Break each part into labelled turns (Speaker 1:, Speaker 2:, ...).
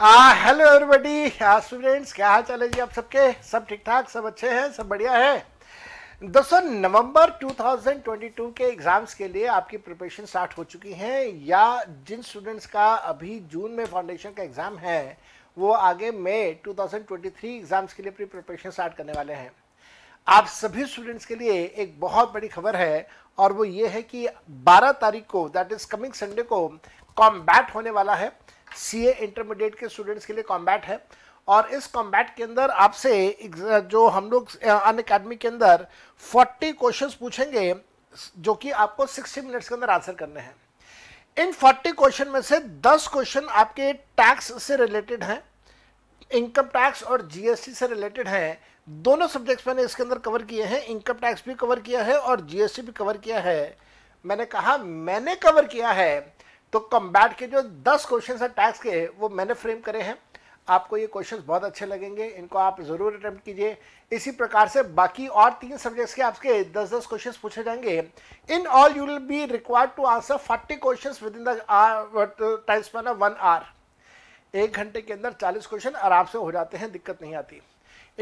Speaker 1: hello everybody students क्या हाल चाल है जी आप सबके सब ठीक ठाक सब अच्छे हैं सब बढ़िया है दोस्तों नवंबर 2022 के एग्ज़ाम्स के लिए आपकी प्रिपरेशन स्टार्ट हो चुकी है या जिन स्टूडेंट्स का अभी जून में फाउंडेशन का एग्ज़ाम है वो आगे मई 2023 एग्ज़ाम्स के लिए अपनी प्रिपरेशन स्टार्ट करने वाले हैं आप सभी स्टूडेंट्स के लिए एक बहुत बड़ी खबर है और वो ये है कि 12 तारीख को दैट इज़ कमिंग संडे को कॉम्बैट होने वाला है सी ए इंटरमीडिएट के स्टूडेंट्स के लिए कॉम्बैट है और इस कॉम्बैट के अंदर आपसे जो हम लोग अन अकेडमी के अंदर 40 क्वेश्चंस पूछेंगे जो कि आपको 60 मिनट्स के अंदर आंसर करने हैं इन 40 क्वेश्चन में से 10 क्वेश्चन आपके टैक्स से रिलेटेड हैं इनकम टैक्स और जीएसटी से रिलेटेड हैं दोनों सब्जेक्ट्स मैंने इसके अंदर कवर किए हैं इनकम टैक्स भी कवर किया है और जीएसटी भी कवर किया है मैंने कहा मैंने कवर किया है तो कम्बैट के जो दस क्वेश्चन है टैक्स के वो मैंने फ्रेम करे हैं आपको ये क्वेश्चंस बहुत अच्छे लगेंगे इनको आप ज़रूर अटैम्प्ट कीजिए इसी प्रकार से बाकी और तीन सब्जेक्ट्स के आपके दस दस क्वेश्चन पूछे जाएंगे in all you will be required to answer forty question within the time span of one hour एक घंटे के अंदर चालीस क्वेश्चन आराम से हो जाते हैं दिक्कत नहीं आती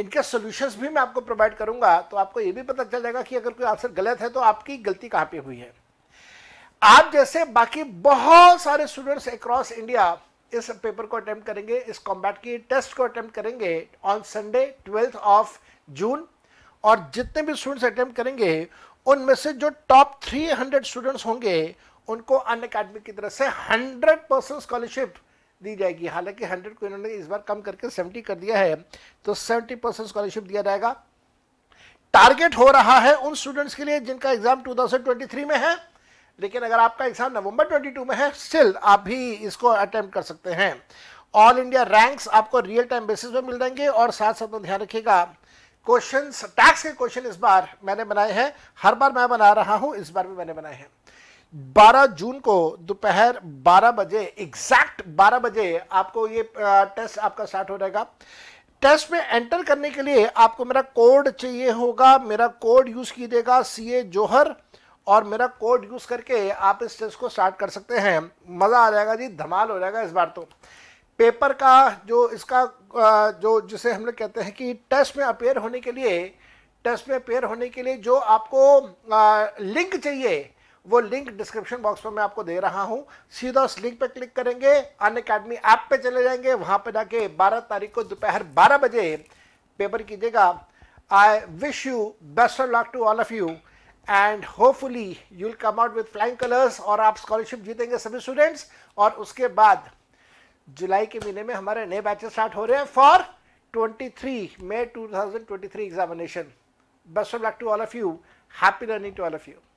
Speaker 1: इनके सोल्यूशंस भी मैं आपको प्रोवाइड करूंगा तो आपको ये भी पता चल जाएगा कि अगर कोई आंसर गलत है तो आपकी गलती कहाँ पे हुई है आप जैसे बाकी बहुत सारे स्टूडेंट्स अक्रॉस इंडिया इस पेपर को अटेम्प्ट करेंगे इस कॉम्बैट की टेस्ट को अटेम्प्ट करेंगे on Sunday twelfth of June और जितने भी स्टूडेंट्स अटेम्प्ट करेंगे उनमें से जो टॉप 300 स्टूडेंट्स होंगे उनको अन अकेडमी की तरफ से 100 परसेंट स्कॉलरशिप दी जाएगी हालांकि 100 को इन्होंने इस बार कम करके 70 कर दिया है तो 70 परसेंट स्कॉलरशिप दिया जाएगा टारगेट हो रहा है उन स्टूडेंट्स के लिए जिनका एग्जाम 2023 में है लेकिन अगर आपका एग्जाम नवंबर 22 में है स्टिल आप भी इसको अटेम्प्ट कर सकते हैं ऑल इंडिया रैंक्स आपको रियल टाइम बेसिस पे मिल जाएंगे और साथ साथ में ध्यान रखिएगा क्वेश्चन टैक्स के क्वेश्चन इस बार मैंने बनाए हैं हर बार मैं बना रहा हूं इस बार भी मैंने बनाए हैं 12 जून को दोपहर 12 बजे एग्जैक्ट 12 बजे आपको ये टेस्ट आपका स्टार्ट हो जाएगा टेस्ट में एंटर करने के लिए आपको मेरा कोड चाहिए होगा मेरा कोड यूज कीजिएगा सी ए जोहर और मेरा कोड यूज़ करके आप इस चीज़ को स्टार्ट कर सकते हैं मज़ा आ जाएगा जी धमाल हो जाएगा इस बार तो पेपर का जो इसका जो जिसे हम लोग कहते हैं कि टेस्ट में अपेयर होने के लिए टेस्ट में अपेयर होने के लिए जो आपको लिंक चाहिए वो लिंक डिस्क्रिप्शन बॉक्स में मैं आपको दे रहा हूँ सीधा उस लिंक पर क्लिक करेंगे अन अकेडमी ऐप पर चले जाएंगे वहाँ पर जाके 12 तारीख को दोपहर 12 बजे पेपर कीजिएगा I wish you best of luck to all of you and hopefully you will come out with flying colours और आप स्कॉलरशिप जीतेंगे सभी स्टूडेंट्स और उसके बाद जुलाई के महीने में हमारे नए बैचेस स्टार्ट हो रहे हैं for 23 May 2023 examination best of luck to all of you happy learning to all of you